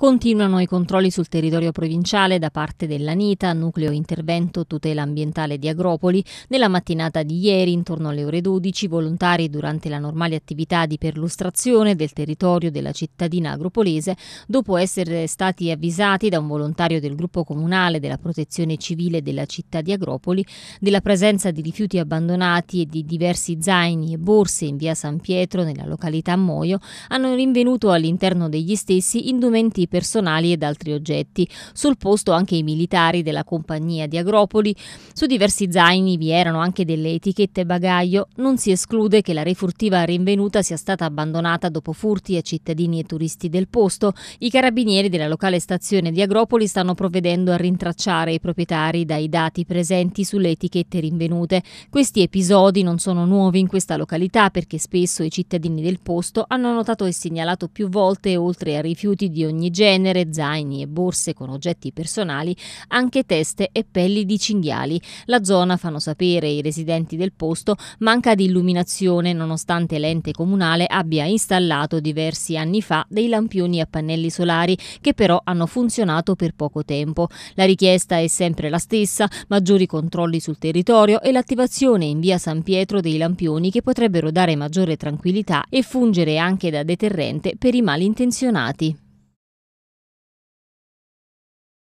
Continuano i controlli sul territorio provinciale da parte dell'ANITA, nucleo intervento tutela ambientale di Agropoli. Nella mattinata di ieri, intorno alle ore 12, volontari durante la normale attività di perlustrazione del territorio della cittadina agropolese, dopo essere stati avvisati da un volontario del gruppo comunale della protezione civile della città di Agropoli della presenza di rifiuti abbandonati e di diversi zaini e borse in via San Pietro nella località Moio, hanno rinvenuto all'interno degli stessi indumenti personali ed altri oggetti. Sul posto anche i militari della compagnia di Agropoli. Su diversi zaini vi erano anche delle etichette bagaglio. Non si esclude che la refurtiva rinvenuta sia stata abbandonata dopo furti a cittadini e turisti del posto. I carabinieri della locale stazione di Agropoli stanno provvedendo a rintracciare i proprietari dai dati presenti sulle etichette rinvenute. Questi episodi non sono nuovi in questa località perché spesso i cittadini del posto hanno notato e segnalato più volte, oltre a rifiuti di ogni genere, genere, zaini e borse con oggetti personali, anche teste e pelli di cinghiali. La zona, fanno sapere i residenti del posto, manca di illuminazione nonostante l'ente comunale abbia installato diversi anni fa dei lampioni a pannelli solari che però hanno funzionato per poco tempo. La richiesta è sempre la stessa, maggiori controlli sul territorio e l'attivazione in via San Pietro dei lampioni che potrebbero dare maggiore tranquillità e fungere anche da deterrente per i malintenzionati.